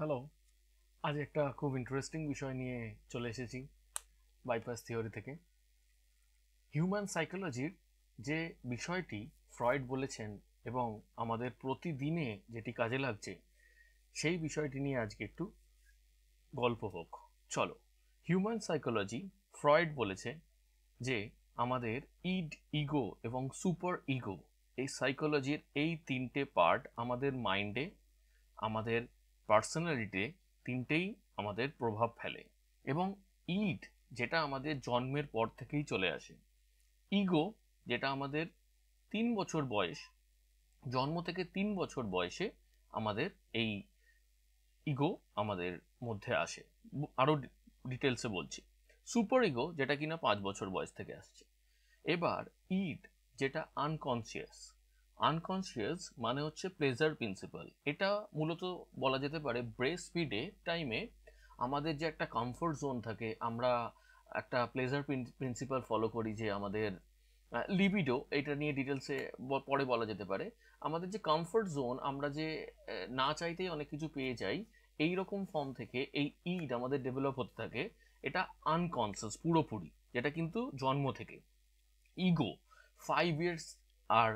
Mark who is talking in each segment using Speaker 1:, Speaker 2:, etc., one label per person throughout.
Speaker 1: hello আজ একটা খুব ইন্টারেস্টিং বিষয় নিয়ে চলে এসেছি বাইপাস থিওরি থেকে হিউম্যান সাইকোলজির যে বিষয়টি ফ্রয়েড বলেছেন এবং আমাদের প্রতিদিনে যেটি কাজে লাগছে সেই বিষয়টি নিয়ে আজকে একটু গল্প হোক চলো হিউম্যান সাইকোলজি ফ্রয়েড বলেছে যে আমাদের ইড ইগো এবং সুপার ইগো এই সাইকোলজির এই তিনটে পার্ট আমাদের মাইন্ডে আমাদের পার্সোনালিটি তিনটেই আমাদের প্রভাব ফেলে এবং ইড যেটা আমাদের জন্মের পর থেকেই চলে আসে ইগো যেটা আমাদের তিন বছর বয়স জন্ম থেকে তিন বছর বয়সে আমাদের এই ইগো আমাদের মধ্যে আসে আরও ডিটেলসে বলছি সুপার ইগো যেটা কিনা পাঁচ বছর বয়স থেকে আসছে এবার ইড যেটা আনকনসিয়াস আনকনসিয়াস মানে হচ্ছে প্লেজার প্রিন্সিপাল এটা মূলত বলা যেতে পারে ব্রেস ফিডে টাইমে আমাদের যে একটা কমফোর্ট জোন থাকে আমরা একটা প্লেজার প্রিন্সিপাল ফলো করি যে আমাদের লিবিডো এটা নিয়ে ডিটেলসে পরে বলা যেতে পারে আমাদের যে কমফোর্ট জোন আমরা যে না চাইতেই অনেক কিছু পেয়ে যাই এই রকম ফর্ম থেকে এই ইড আমাদের ডেভেলপ হতে থাকে এটা আনকনসিয়াস পুরোপুরি যেটা কিন্তু জন্ম থেকে ইগো ফাইভ ইয়ার্স আর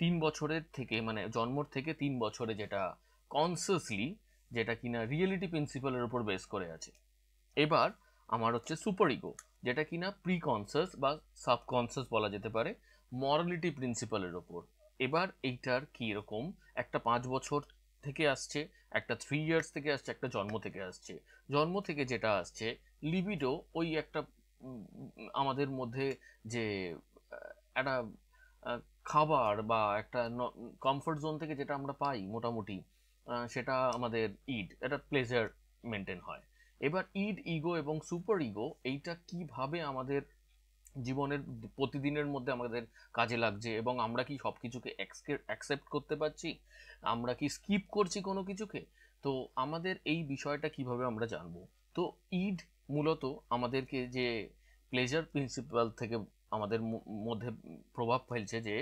Speaker 1: তিন বছরের থেকে মানে জন্মর থেকে তিন বছরে যেটা কনসিয়াসলি যেটা কিনা রিয়েলিটি প্রিন্সিপালের উপর বেস করে আছে এবার আমার হচ্ছে সুপার ইগো যেটা কিনা প্রি কনসিয়াস বা সাবকনসিয়াস বলা যেতে পারে মরালিটি প্রিন্সিপালের ওপর এবার এইটার কী রকম একটা পাঁচ বছর থেকে আসছে একটা থ্রি ইয়ার্স থেকে আসছে একটা জন্ম থেকে আসছে জন্ম থেকে যেটা আসছে লিবিডো ওই একটা আমাদের মধ্যে যে একটা খাবার বা একটা কমফোর্ট জোন থেকে যেটা আমরা পাই মোটামুটি সেটা আমাদের ইড এটা প্লেজার মেনটেন হয় এবার ইড ইগো এবং সুপার ইগো এইটা কিভাবে আমাদের জীবনের প্রতিদিনের মধ্যে আমাদের কাজে লাগছে এবং আমরা কি সব কিছুকে অ্যাকসেপ্ট করতে পারছি আমরা কি স্কিপ করছি কোনো কিছুকে তো আমাদের এই বিষয়টা কিভাবে আমরা জানবো তো ইড মূলত আমাদেরকে যে প্লেজার প্রিন্সিপাল থেকে আমাদের মধ্যে প্রভাব ফেলছে যে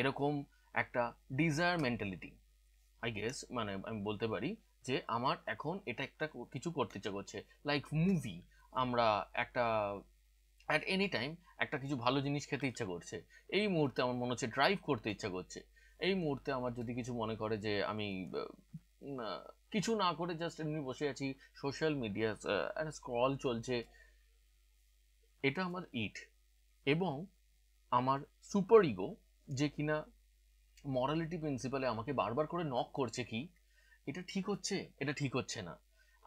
Speaker 1: এরকম একটা ডিজায়ার মেন্টালিটি আই গেস মানে আমি বলতে পারি যে আমার এখন এটা একটা কিছু করতে ইচ্ছা করছে লাইক মুভি আমরা একটা অ্যাট এনি টাইম একটা কিছু ভালো জিনিস খেতে ইচ্ছা করছে এই মুহূর্তে আমার মনে হচ্ছে ড্রাইভ করতে ইচ্ছা করছে এই মুহূর্তে আমার যদি কিছু মনে করে যে আমি কিছু না করে জাস্ট এমনি বসে আছি সোশ্যাল মিডিয়া স্ক্রল চলছে এটা আমার ইট এবং আমার সুপার ইগো যে কিনা মরালিটি প্রিন্সিপালে আমাকে বারবার করে নক করছে কি এটা ঠিক হচ্ছে এটা ঠিক হচ্ছে না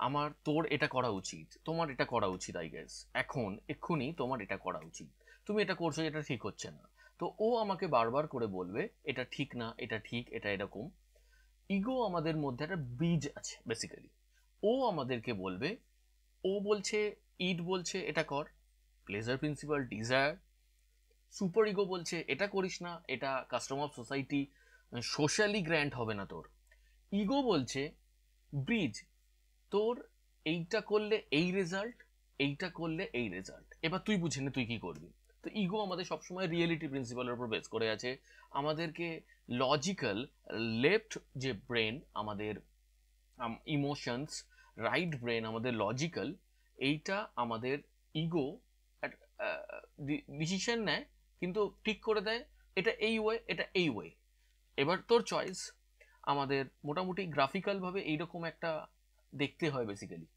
Speaker 1: আমার তোর এটা করা উচিত তোমার এটা করা উচিত আই গেস এখন এক্ষুনি তোমার এটা করা উচিত তুমি এটা করছো এটা ঠিক হচ্ছে না তো ও আমাকে বারবার করে বলবে এটা ঠিক না এটা ঠিক এটা এরকম ইগো আমাদের মধ্যে একটা বীজ আছে বেসিক্যালি ও আমাদেরকে বলবে ও বলছে ইট বলছে এটা কর pleasure principle desire super ego বলছে এটা করিস না এটা custom of society socially grand হবে না তোর ইগো বলছে ব্রিজ তোর এইটা করলে এই রেজাল্ট এইটা করলে এই রেজাল্ট এবার তুই বুঝে তুই কি করবি তো ইগো আমাদের সবসময় রিয়েলিটি প্রিন্সিপালের উপর বেস করে আছে আমাদেরকে লজিক্যাল লেফট যে ব্রেন আমাদের ইমোশনস রাইট ব্রেন আমাদের লজিক্যাল এইটা আমাদের ইগো ডিসিশন নেয় কিন্তু ঠিক করে দেয় এটা এই ওয়ে এটা এই ওয়ে এবার তোর চয়েস আমাদের মোটামুটি গ্রাফিক্যালভাবে এইরকম একটা দেখতে হয় বেসিক্যালি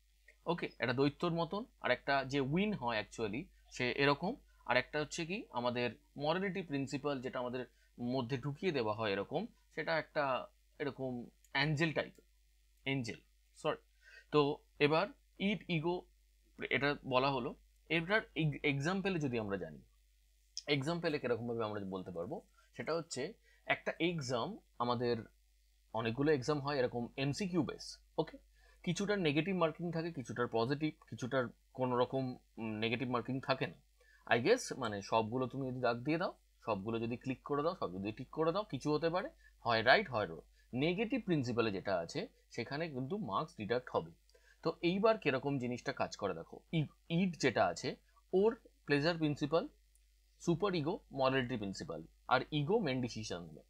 Speaker 1: ওকে এটা দৈত্যর মতন আর একটা যে উইন হয় অ্যাকচুয়ালি সে এরকম আর একটা হচ্ছে কি আমাদের মরালিটি প্রিন্সিপাল যেটা আমাদের মধ্যে ঢুকিয়ে দেওয়া হয় এরকম সেটা একটা এরকম অ্যাঞ্জেল টাইপের এঞ্জেল সরি তো এবার ইট ইগো এটা বলা হলো এবার এক্সাম্পেলে যদি আমরা জানি এক্সাম্পলে কীরকমভাবে আমরা বলতে পারবো সেটা হচ্ছে একটা এক্সাম আমাদের অনেকগুলো এক্সাম হয় এরকম এমসিকিউ বেস ওকে কিছুটার নেগেটিভ মার্কিং থাকে কিছুটার পজিটিভ কিছুটার কোনো রকম নেগেটিভ মার্কিং থাকে না আই গেস মানে সবগুলো তুমি যদি দাগ দিয়ে দাও সবগুলো যদি ক্লিক করে দাও সব যদি ঠিক করে দাও কিছু হতে পারে হয় রাইট হয় রোড নেগেটিভ প্রিন্সিপালে যেটা আছে সেখানে কিন্তু মার্কস ডিডাক্ট হবে তো এইবার কিরকম জিনিসটা কাজ করে দেখো ইট e e যেটা আছে ওর pleasure principle super ego morality principle আর ইগো মেন ডিসিশন নেবে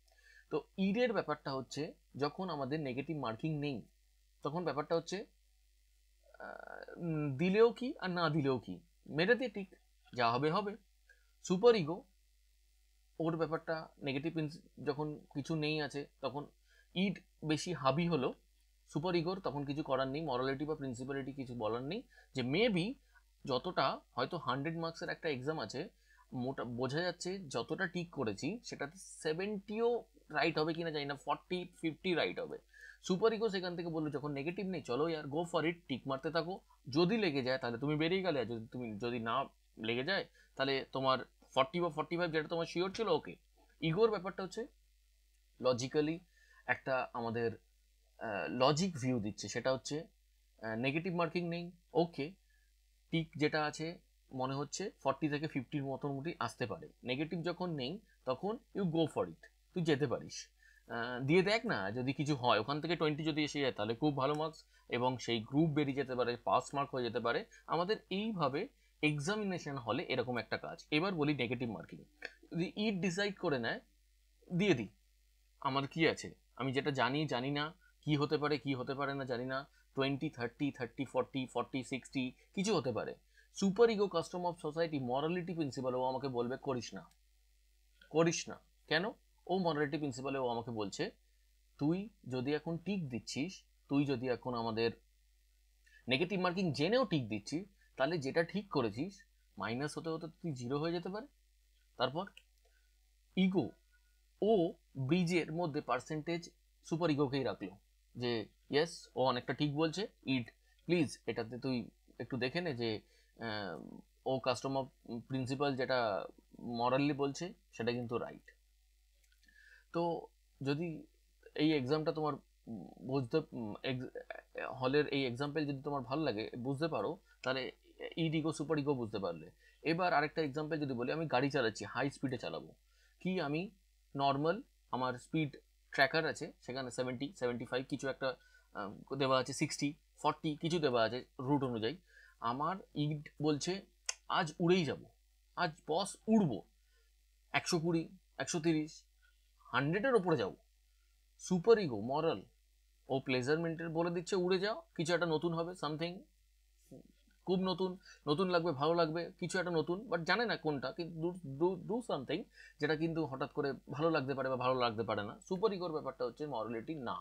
Speaker 1: তো ইডের ব্যাপারটা হচ্ছে যখন আমাদের নেগেটিভ মার্কিং নেই তখন ব্যাপারটা হচ্ছে দিলেও কি আর না দিলেও কি মেরে দিয়ে ঠিক যা হবে হবে সুপার ইগো ওর ব্যাপারটা নেগেটিভ যখন কিছু নেই আছে তখন ইড বেশি হাবি হলো সুপার ইগোর তখন কিছু করার নেই মরালিটি বা প্রিন্সিপালিটি কিছু বলার নেই যে মেবি যতটা হয়তো হান্ড্রেড মার্কসের একটা এক্সাম আছে মোটা বোঝা যাচ্ছে যতটা ঠিক করেছি সেটাতে সেভেন্টিও রাইট হবে কিনা জানি না ফর্টি ফিফটি রাইট হবে সুপার ইগো সেখান থেকে বললো যখন নেগেটিভ নেই চলো ইয়ার গো ফর ইট টিক মারতে থাকো যদি লেগে যায় তাহলে তুমি বেরিয়ে গেলে যদি তুমি যদি না লেগে যায় তাহলে তোমার ফর্টি বা ফর্টি ফাইভ যেটা তোমার শিওর ছিল ওকে ইগোর ব্যাপারটা হচ্ছে লজিক্যালি একটা আমাদের লজিক ভিউ দিচ্ছে সেটা হচ্ছে নেগেটিভ মার্কিং নেই ওকে টিক যেটা আছে মনে হচ্ছে ফর্টি থেকে ফিফটির মোটামুটি আসতে পারে নেগেটিভ যখন নেই তখন ইউ গো ফর ইট তুই যেতে পারিস দিয়ে দেখ না যদি কিছু হয় ওখান থেকে টোয়েন্টি যদি এসে যায় তাহলে খুব ভালো মার্কস এবং সেই গ্রুপ বেরিয়ে যেতে পারে পাস মার্ক হয়ে যেতে পারে আমাদের এইভাবে এক্সামিনেশন হলে এরকম একটা কাজ এবার বলি নেগেটিভ মার্কিং যদি ইট ডিসাইড করে নেয় দিয়ে দিই আমার কি আছে আমি যেটা জানি জানি না কি হতে পারে কি হতে পারে না জানি না twenty thirty thirty forty forty sixty কিছু হতে পারে super ego custom of society morality principle ও আমাকে বলবে করিস না করিস না কেন ও মরালিটি প্রিন্সিপাল ও আমাকে বলছে তুই যদি এখন টিক দিচ্ছিস তুই যদি এখন আমাদের নেগেটিভ মার্কিং জেনেও টিক দিচ্ছিস তাহলে যেটা ঠিক করেছিস মাইনাস হতে হতে তুই জিরো হয়ে যেতে পারে তারপর ইগো ও ব্রিজের মধ্যে পার্সেন্টেজ সুপার ইগোকেই রাখলো যে ইয়েস ও অনেকটা ঠিক বলছে ইট প্লিজ এটাতে তুই একটু দেখে নে যে ও কাস্টমার প্রিন্সিপাল যেটা মরালি বলছে সেটা কিন্তু রাইট তো যদি এই এক্সামটা তোমার বুঝতে হলের এই এক্সাম্পল যদি তোমার ভালো লাগে বুঝতে পারো তাহলে ইগো সুপার ইগো বুঝতে পারলে এবার আরেকটা এক্সাম্পল যদি বলি আমি গাড়ি চালাচ্ছি হাই স্পিডে চালাবো কি আমি নর্মাল আমার স্পিড ট্র্যাকার আছে সেখানে সেভেন্টি সেভেন্টি ফাইভ কিছু একটা দেওয়া আছে সিক্সটি ফর্টি কিছু দেওয়া আছে রুট অনুযায়ী আমার ইট বলছে আজ উড়েই যাব আজ বস উড়ব একশো কুড়ি একশো তিরিশ হান্ড্রেডের ওপরে যাব সুপার ইগো মরাল ও প্লেজারমেন্টের বলে দিচ্ছে উড়ে যাও কিছু একটা নতুন হবে সামথিং খুব নতুন নতুন লাগবে ভালো লাগবে কিছু একটা নতুন বাট জানে না কোনটা কিন্তু ডু সামথিং যেটা কিন্তু হঠাৎ করে ভালো লাগতে পারে বা ভালো লাগতে পারে না সুপার ইগোর ব্যাপারটা হচ্ছে মরালিটি না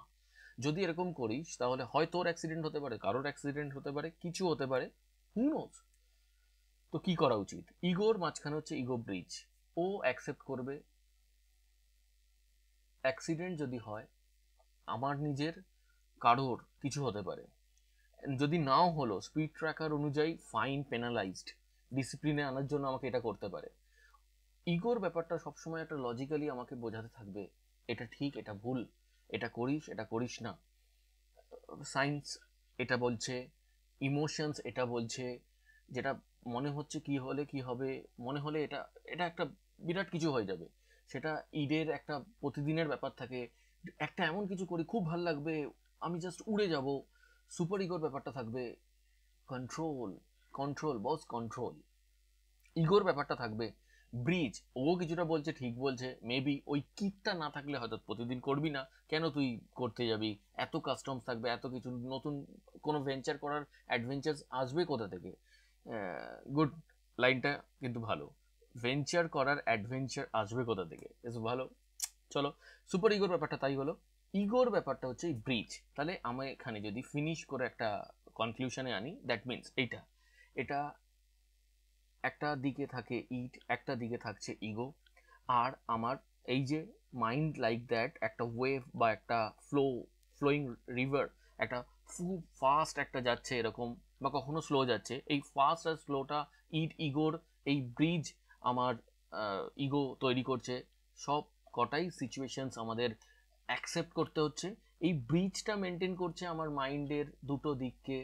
Speaker 1: যদি এরকম করিস তাহলে হয় তোর অ্যাক্সিডেন্ট হতে পারে কারোর অ্যাক্সিডেন্ট হতে পারে কিছু হতে পারে নোজ তো কি করা উচিত ইগোর মাঝখানে হচ্ছে ইগো ব্রিজ ও অ্যাকসেপ্ট করবে অ্যাক্সিডেন্ট যদি হয় আমার নিজের কারোর কিছু হতে পারে যদি নাও হলো স্পিড ট্র্যাকার অনুযায়ী ফাইন পেনালাইজড ডিসিপ্লিনে আনার জন্য আমাকে এটা করতে পারে ইগোর ব্যাপারটা সবসময় একটা লজিক্যালি আমাকে বোঝাতে থাকবে এটা ঠিক এটা ভুল এটা করিস এটা করিস না সায়েন্স এটা বলছে ইমোশনস এটা বলছে যেটা মনে হচ্ছে কি হলে কি হবে মনে হলে এটা এটা একটা বিরাট কিছু হয়ে যাবে সেটা ঈদের একটা প্রতিদিনের ব্যাপার থাকে একটা এমন কিছু করি খুব ভাল লাগবে আমি জাস্ট উড়ে যাব সুপার ইগোর ব্যাপারটা থাকবে কন্ট্রোল কন্ট্রোল বস কন্ট্রোল ইগোর ব্যাপারটা থাকবে ব্রিজ ও কিছুটা বলছে ঠিক বলছে মেবি ওই কিটটা না থাকলে হয়তো প্রতিদিন করবি না কেন তুই করতে যাবি এত কাস্টমস থাকবে এত কিছু নতুন কোনো ভেঞ্চার করার অ্যাডভেঞ্চার আসবে কোথা থেকে গুড লাইনটা কিন্তু ভালো ভেঞ্চার করার অ্যাডভেঞ্চার আসবে কোথা থেকে ভালো চলো সুপার ইগোর ব্যাপারটা তাই হলো ইগোর ব্যাপারটা হচ্ছে ব্রিজ তাহলে আমি এখানে যদি ফিনিশ করে একটা কনক্লুশনে আনি দ্যাট মিনস এইটা এটা একটা দিকে থাকে ইট একটা দিকে থাকছে ইগো আর আমার এই যে মাইন্ড লাইক দ্যাট একটা ওয়েভ বা একটা ফ্লো ফ্লোয়িং রিভার একটা খুব ফাস্ট একটা যাচ্ছে এরকম বা কখনো স্লো যাচ্ছে এই ফাস্ট আর স্লোটা ইট ইগোর এই ব্রিজ আমার ইগো তৈরি করছে সব কটাই সিচুয়েশনস আমাদের অ্যাকসেপ্ট করতে হচ্ছে এই ব্রিজটা মেনটেন করছে আমার মাইন্ডের দুটো দিককে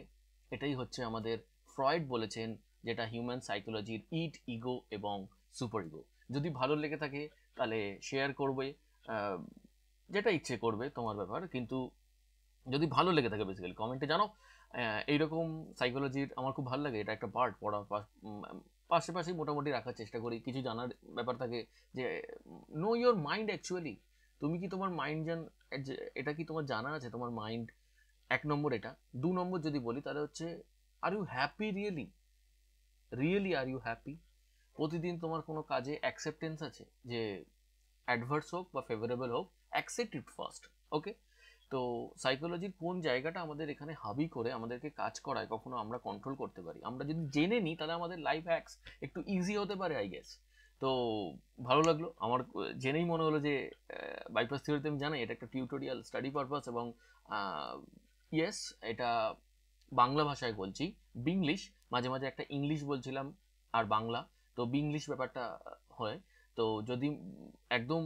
Speaker 1: এটাই হচ্ছে আমাদের ফ্রয়েড বলেছেন যেটা হিউম্যান সাইকোলজির ইট ইগো এবং সুপার ইগো যদি ভালো লেগে থাকে তাহলে শেয়ার করবে যেটা ইচ্ছে করবে তোমার ব্যাপার কিন্তু যদি ভালো লেগে থাকে বেসিক্যালি কমেন্টে জানো এইরকম সাইকোলজির আমার খুব ভালো লাগে এটা একটা পার্ট পড়া পাশে পাশে মোটামুটি রাখার চেষ্টা করি কিছু জানার ব্যাপার থাকে যে নো ইয়োর মাইন্ড অ্যাকচুয়ালি তুমি কি তোমার মাইন্ড জান এটা কি তোমার জানা আছে তোমার মাইন্ড এক নম্বর এটা দু নম্বর যদি বলি তাহলে হচ্ছে are you happy really really are you happy প্রতিদিন তোমার কোনো কাজে অ্যাকসেপ্টেন্স আছে যে অ্যাডভার্স হোক বা ফেভারেবল হোক অ্যাকসেপ্ট ইট ফার্স্ট ওকে তো সাইকোলজির কোন জায়গাটা আমাদের এখানে হাবি করে আমাদেরকে কাজ করায় কখনো আমরা কন্ট্রোল করতে পারি আমরা যদি জেনে নিই তাহলে আমাদের লাইফ হ্যাক্স একটু ইজি হতে পারে আই গেস তো ভালো লাগলো আমার জেনেই মনে হলো যে বাইপাস থিওরিতে আমি জানাই এটা একটা টিউটোরিয়াল স্টাডি পারপাস এবং ইয়েস এটা বাংলা ভাষায় বলছি বিংলিশ মাঝে মাঝে একটা ইংলিশ বলছিলাম আর বাংলা তো বিংলিশ ব্যাপারটা হয় তো যদি একদম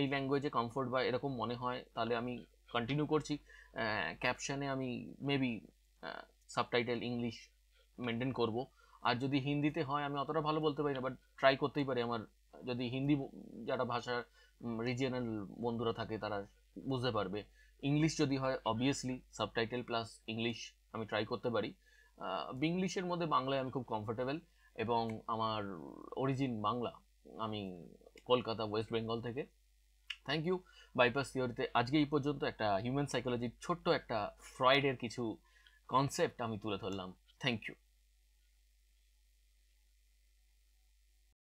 Speaker 1: এই ল্যাঙ্গুয়েজে কমফোর্ট বা এরকম মনে হয় তাহলে আমি কন্টিনিউ করছি ক্যাপশানে আমি মেবি সাবটাইটেল ইংলিশ মেনটেন করব আর যদি হিন্দিতে হয় আমি অতটা ভালো বলতে পারি না বাট ট্রাই করতেই পারি আমার যদি হিন্দি যারা ভাষার রিজিয়নাল বন্ধুরা থাকে তারা বুঝতে পারবে ইংলিশ যদি হয় অবভিয়াসলি সাবটাইটেল প্লাস ইংলিশ আমি ট্রাই করতে পারি ইংলিশের মধ্যে বাংলায় আমি খুব কমফোর্টেবল এবং আমার অরিজিন বাংলা আমি কলকাতা ওয়েস্ট বেঙ্গল থেকে থ্যাংক ইউ বাইপাস থিওরিতে আজকে এই পর্যন্ত একটা হিউম্যান সাইকোলজির ছোট্ট একটা ফ্রয়েডের কিছু কনসেপ্ট আমি তুলে ধরলাম থ্যাংক ইউ